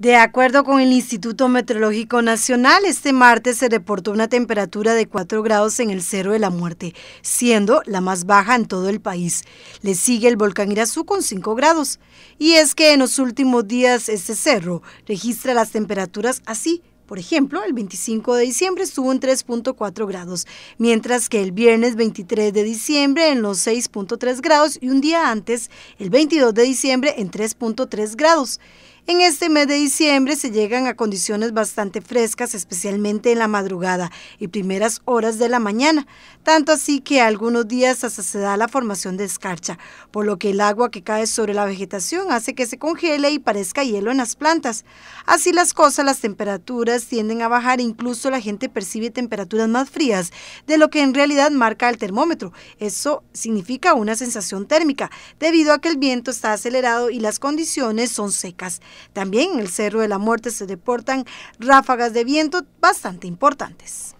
De acuerdo con el Instituto Meteorológico Nacional, este martes se reportó una temperatura de 4 grados en el Cerro de la Muerte, siendo la más baja en todo el país. Le sigue el volcán Irazú con 5 grados. Y es que en los últimos días este cerro registra las temperaturas así. Por ejemplo, el 25 de diciembre estuvo en 3.4 grados, mientras que el viernes 23 de diciembre en los 6.3 grados y un día antes, el 22 de diciembre, en 3.3 grados. En este mes de diciembre se llegan a condiciones bastante frescas, especialmente en la madrugada y primeras horas de la mañana, tanto así que algunos días hasta se da la formación de escarcha, por lo que el agua que cae sobre la vegetación hace que se congele y parezca hielo en las plantas. Así las cosas, las temperaturas tienden a bajar, e incluso la gente percibe temperaturas más frías de lo que en realidad marca el termómetro. Eso significa una sensación térmica, debido a que el viento está acelerado y las condiciones son secas. También en el Cerro de la Muerte se deportan ráfagas de viento bastante importantes.